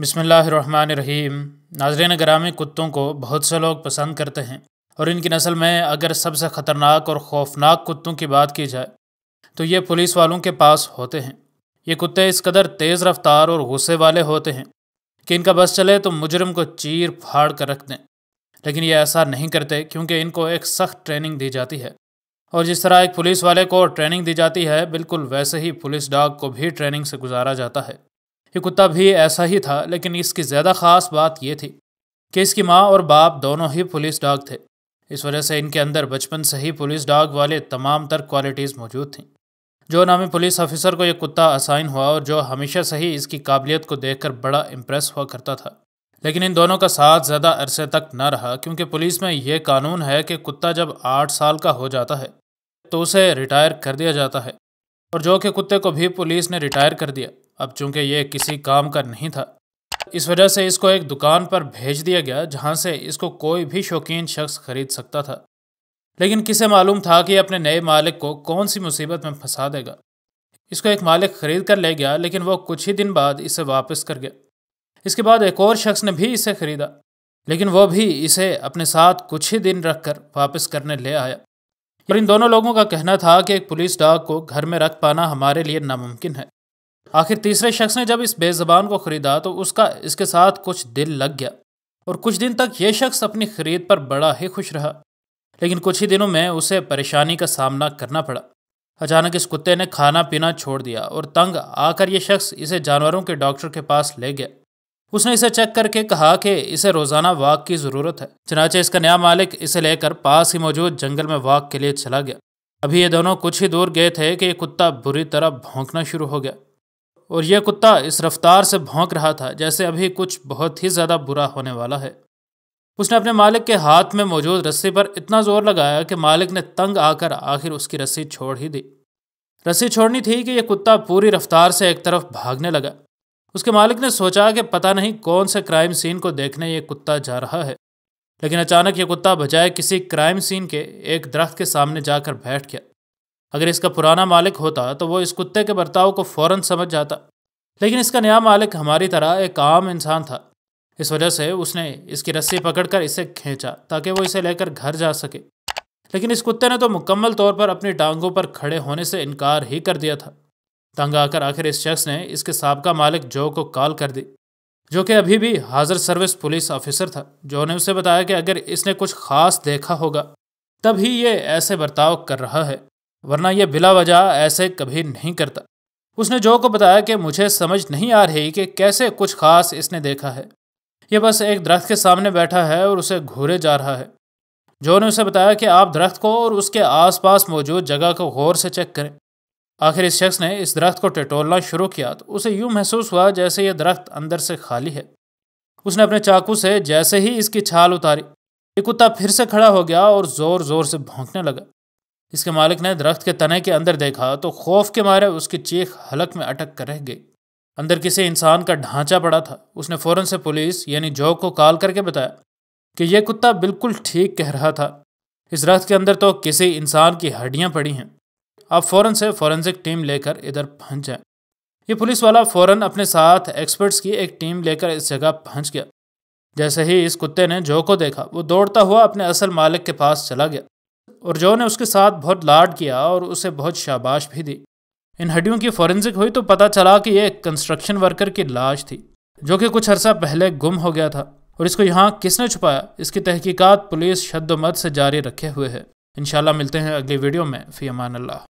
बिसमीम नाजरन ग्रामी कुत्तों को बहुत से लोग पसंद करते हैं और इनकी नस्ल में अगर सबसे ख़तरनाक और खौफनाक कुत्तों की बात की जाए तो ये पुलिस वालों के पास होते हैं ये कुत्ते इस कदर तेज़ रफ्तार और गुस्से वाले होते हैं कि इनका बस चले तो मुजरम को चीर फाड़ कर रख दें लेकिन ये ऐसा नहीं करते क्योंकि इनको एक सख्त ट्रेनिंग दी जाती है और जिस तरह एक पुलिस वाले को ट्रेनिंग दी जाती है बिल्कुल वैसे ही पुलिस डॉग को भी ट्रेनिंग से गुजारा जाता है ये कुत्ता भी ऐसा ही था लेकिन इसकी ज़्यादा ख़ास बात यह थी कि इसकी माँ और बाप दोनों ही पुलिस डॉग थे इस वजह से इनके अंदर बचपन से ही पुलिस डॉग वाले तमाम तर क्वालिटीज़ मौजूद थीं जो नामी पुलिस ऑफिसर को यह कुत्ता असाइन हुआ और जो हमेशा से ही इसकी काबिलियत को देखकर बड़ा इम्प्रेस हुआ करता था लेकिन इन दोनों का साथ ज़्यादा अरसे तक न रहा क्योंकि पुलिस में यह कानून है कि कुत्ता जब आठ साल का हो जाता है तो उसे रिटायर कर दिया जाता है और जो कि कुत्ते को भी पुलिस ने रिटायर कर दिया अब चूंकि ये किसी काम का नहीं था इस वजह से इसको एक दुकान पर भेज दिया गया जहाँ से इसको कोई भी शौकीन शख्स खरीद सकता था लेकिन किसे मालूम था कि अपने नए मालिक को कौन सी मुसीबत में फंसा देगा इसको एक मालिक खरीद कर ले गया लेकिन वो कुछ ही दिन बाद इसे वापस कर गया इसके बाद एक और शख्स ने भी इसे खरीदा लेकिन वो भी इसे अपने साथ कुछ ही दिन रखकर वापस करने ले आया पर इन दोनों लोगों का कहना था कि एक पुलिस डॉग को घर में रख पाना हमारे लिए नामुमकिन है आखिर तीसरे शख्स ने जब इस बेजबान को खरीदा तो उसका इसके साथ कुछ दिल लग गया और कुछ दिन तक यह शख्स अपनी खरीद पर बड़ा ही खुश रहा लेकिन कुछ ही दिनों में उसे परेशानी का सामना करना पड़ा अचानक इस कुत्ते ने खाना पीना छोड़ दिया और तंग आकर यह शख्स इसे जानवरों के डॉक्टर के पास ले गया उसने इसे चेक करके कहा कि इसे रोजाना वाक की जरूरत है चनाचे इसका नया मालिक इसे लेकर पास ही मौजूद जंगल में वाक के लिए चला गया अभी ये दोनों कुछ ही दूर गए थे कि ये कुत्ता बुरी तरह भोंकना शुरू हो गया और यह कुत्ता इस रफ्तार से भोंक रहा था जैसे अभी कुछ बहुत ही ज़्यादा बुरा होने वाला है उसने अपने मालिक के हाथ में मौजूद रस्सी पर इतना जोर लगाया कि मालिक ने तंग आकर आखिर उसकी रस्सी छोड़ ही दी रस्सी छोड़नी थी कि यह कुत्ता पूरी रफ्तार से एक तरफ भागने लगा उसके मालिक ने सोचा कि पता नहीं कौन से क्राइम सीन को देखने ये कुत्ता जा रहा है लेकिन अचानक ये कुत्ता बजाय किसी क्राइम सीन के एक दरख्त के सामने जाकर बैठ गया अगर इसका पुराना मालिक होता तो वो इस कुत्ते के बर्ताव को फौरन समझ जाता लेकिन इसका नया मालिक हमारी तरह एक आम इंसान था इस वजह से उसने इसकी रस्सी पकड़कर इसे खींचा ताकि वो इसे लेकर घर जा सके लेकिन इस कुत्ते ने तो मुकम्मल तौर पर अपनी टांगों पर खड़े होने से इनकार ही कर दिया था तंग आकर आखिर इस शख्स ने इसके सबका मालिक जो को कॉल कर दी जो कि अभी भी हाजिर सर्विस पुलिस ऑफिसर था जो ने उसे बताया कि अगर इसने कुछ खास देखा होगा तभी ये ऐसे बर्ताव कर रहा है वरना यह बिला वजह ऐसे कभी नहीं करता उसने जो को बताया कि मुझे समझ नहीं आ रही कि कैसे कुछ खास इसने देखा है ये बस एक दरख्त के सामने बैठा है और उसे घूरे जा रहा है जो ने उसे बताया कि आप दरख्त को और उसके आसपास मौजूद जगह को गौर से चेक करें आखिर इस शख्स ने इस दरख्त को टटोलना शुरू किया तो उसे यूं महसूस हुआ जैसे यह दरख्त अंदर से खाली है उसने अपने चाकू से जैसे ही इसकी छाल उतारी ये कुत्ता फिर से खड़ा हो गया और ज़ोर ज़ोर से भौंकने लगा इसके मालिक ने दरख्त के तने के अंदर देखा तो खौफ के मारे उसकी चीख हलक में अटक कर रह गई अंदर किसी इंसान का ढांचा पड़ा था उसने फ़ौरन से पुलिस यानी जॉक को कॉल करके बताया कि यह कुत्ता बिल्कुल ठीक कह रहा था इस दरख्त के अंदर तो किसी इंसान की हड्डियाँ पड़ी हैं आप फ़ौरन से फॉरेंसिक टीम लेकर इधर पहुंच जाए ये पुलिस वाला फ़ौरन अपने साथ एक्सपर्ट्स की एक टीम लेकर इस जगह पहुंच गया जैसे ही इस कुत्ते ने जो को देखा वो दौड़ता हुआ अपने असल मालिक के पास चला गया और जो ने उसके साथ बहुत लाड किया और उसे बहुत शाबाश भी दी इन हड्डियों की फॉरेंसिक हुई तो पता चला कि यह एक कंस्ट्रक्शन वर्कर की लाश थी जो कि कुछ अरसा पहले गुम हो गया था और इसको यहाँ किसने छुपाया इसकी तहकीकात पुलिस शद्दोमद से जारी रखे हुए है इनशाला मिलते हैं अगली वीडियो में फ़ी अमान अल्लाह